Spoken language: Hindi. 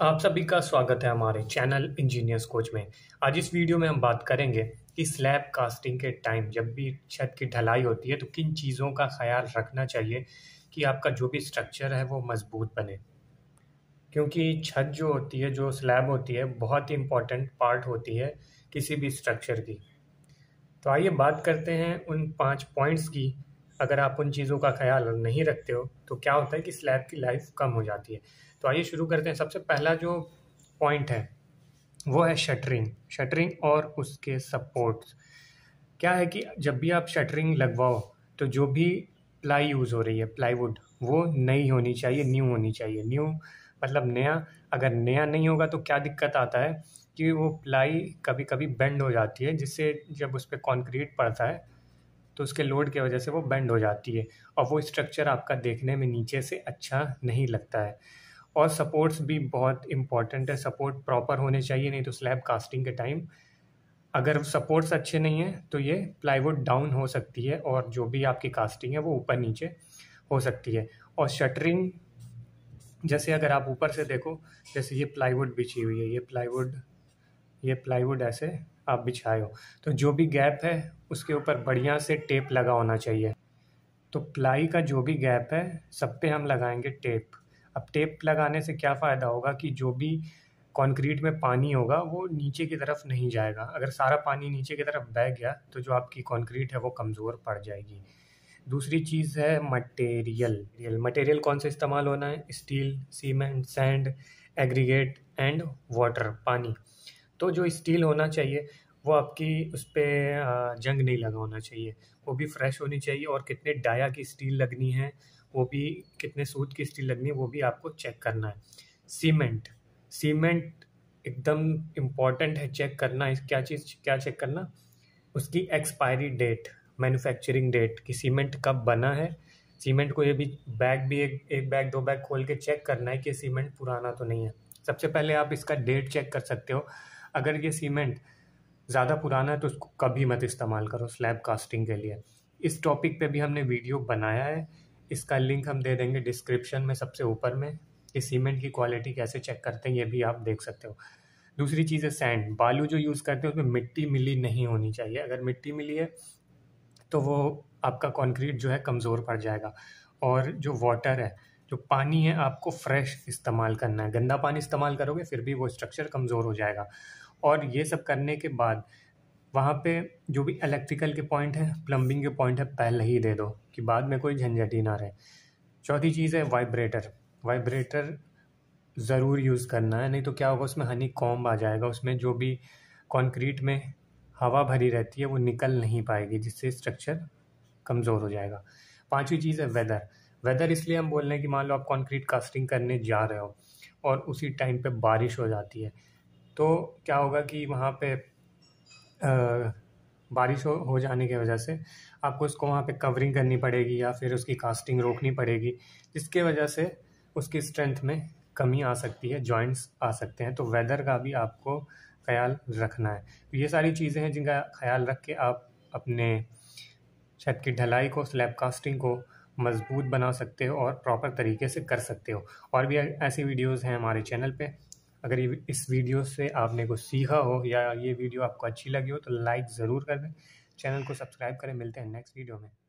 आप सभी का स्वागत है हमारे चैनल इंजीनियर्स कोच में आज इस वीडियो में हम बात करेंगे कि स्लैब कास्टिंग के टाइम जब भी छत की ढलाई होती है तो किन चीज़ों का ख्याल रखना चाहिए कि आपका जो भी स्ट्रक्चर है वो मजबूत बने क्योंकि छत जो होती है जो स्लैब होती है बहुत ही इम्पॉर्टेंट पार्ट होती है किसी भी स्ट्रक्चर की तो आइए बात करते हैं उन पाँच पॉइंट्स की अगर आप उन चीज़ों का ख्याल नहीं रखते हो तो क्या होता है कि स्लैब की लाइफ कम हो जाती है तो आइए शुरू करते हैं सबसे पहला जो पॉइंट है वो है शटरिंग शटरिंग और उसके सपोर्ट क्या है कि जब भी आप शटरिंग लगवाओ तो जो भी प्लाई यूज़ हो रही है प्लाईवुड वो नई होनी चाहिए न्यू होनी चाहिए न्यू मतलब नया अगर नया नहीं होगा तो क्या दिक्कत आता है कि वो प्लाई कभी कभी बेंड हो जाती है जिससे जब उस पर कॉन्क्रीट पड़ता है तो उसके लोड की वजह से वो बेंड हो जाती है और वो स्ट्रक्चर आपका देखने में नीचे से अच्छा नहीं लगता है और सपोर्ट्स भी बहुत इंपॉर्टेंट है सपोर्ट प्रॉपर होने चाहिए नहीं तो स्लैब कास्टिंग के टाइम अगर सपोर्ट्स अच्छे नहीं हैं तो ये प्लाईवुड डाउन हो सकती है और जो भी आपकी कास्टिंग है वो ऊपर नीचे हो सकती है और शटरिंग जैसे अगर आप ऊपर से देखो जैसे ये प्लाईवुड बिछी हुई है ये प्लाईवुड ये प्लाईवुड ऐसे आप बिछाए हो तो जो भी गैप है उसके ऊपर बढ़िया से टेप लगा होना चाहिए तो प्लाई का जो भी गैप है सब पे हम लगाएंगे टेप अब टेप लगाने से क्या फ़ायदा होगा कि जो भी कंक्रीट में पानी होगा वो नीचे की तरफ नहीं जाएगा अगर सारा पानी नीचे की तरफ बह गया तो जो आपकी कंक्रीट है वो कमज़ोर पड़ जाएगी दूसरी चीज़ है मटेरियल रियल मटेरियल कौन सा इस्तेमाल होना है steel cement sand aggregate and water पानी तो जो स्टील होना चाहिए वो आपकी उस पर जंग नहीं लगा होना चाहिए वो भी फ्रेश होनी चाहिए और कितने डाया की स्टील लगनी है वो भी कितने सूद की स्टील लगनी है वो भी आपको चेक करना है सीमेंट सीमेंट एकदम इम्पॉर्टेंट है चेक करना इस क्या चीज़ क्या चेक करना उसकी एक्सपायरी डेट मैन्युफैक्चरिंग डेट कि सीमेंट कब बना है सीमेंट को ये भी बैग भी एक एक बैग दो बैग खोल के चेक करना है कि सीमेंट पुराना तो नहीं है सबसे पहले आप इसका डेट चेक कर सकते हो अगर ये सीमेंट ज़्यादा पुराना है तो उसको कभी मत इस्तेमाल करो स्लैब कास्टिंग के लिए इस टॉपिक पे भी हमने वीडियो बनाया है इसका लिंक हम दे देंगे डिस्क्रिप्शन में सबसे ऊपर में कि सीमेंट की क्वालिटी कैसे चेक करते हैं ये भी आप देख सकते हो दूसरी चीज़ है सैंड बालू जो यूज़ करते हैं उसमें मिट्टी मिली नहीं होनी चाहिए अगर मिट्टी मिली है तो वो आपका कॉन्क्रीट जो है कमज़ोर पड़ जाएगा और जो वाटर है जो पानी है आपको फ्रेश इस्तेमाल करना है गंदा पानी इस्तेमाल करोगे फिर भी वो स्ट्रक्चर कमज़ोर हो जाएगा और ये सब करने के बाद वहाँ पे जो भी इलेक्ट्रिकल के पॉइंट हैं प्लम्बिंग के पॉइंट है पहले ही दे दो कि बाद में कोई झंझट ही ना रहे चौथी चीज़ है वाइब्रेटर वाइब्रेटर ज़रूर यूज़ करना है नहीं तो क्या होगा उसमें हनी कॉम्ब आ जाएगा उसमें जो भी कंक्रीट में हवा भरी रहती है वो निकल नहीं पाएगी जिससे स्ट्रक्चर कमज़ोर हो जाएगा पांचवी चीज़ है वेदर वेदर इसलिए हम बोल रहे हैं कि मान लो आप कंक्रीट कास्टिंग करने जा रहे हो और उसी टाइम पे बारिश हो जाती है तो क्या होगा कि वहाँ पे आ, बारिश हो, हो जाने की वजह से आपको उसको वहाँ पे कवरिंग करनी पड़ेगी या फिर उसकी कास्टिंग रोकनी पड़ेगी जिसके वजह से उसकी स्ट्रेंथ में कमी आ सकती है जॉइंट्स आ सकते हैं तो वेदर का भी आपको ख्याल रखना है तो ये सारी चीज़ें हैं जिनका ख्याल रख के आप अपने छत की ढलाई को स्लैब कास्टिंग को मज़बूत बना सकते हो और प्रॉपर तरीके से कर सकते हो और भी ऐसी वीडियोज़ हैं हमारे चैनल पे अगर ये इस वीडियो से आपने कुछ सीखा हो या ये वीडियो आपको अच्छी लगी हो तो लाइक ज़रूर कर दें चैनल को सब्सक्राइब करें मिलते हैं नेक्स्ट वीडियो में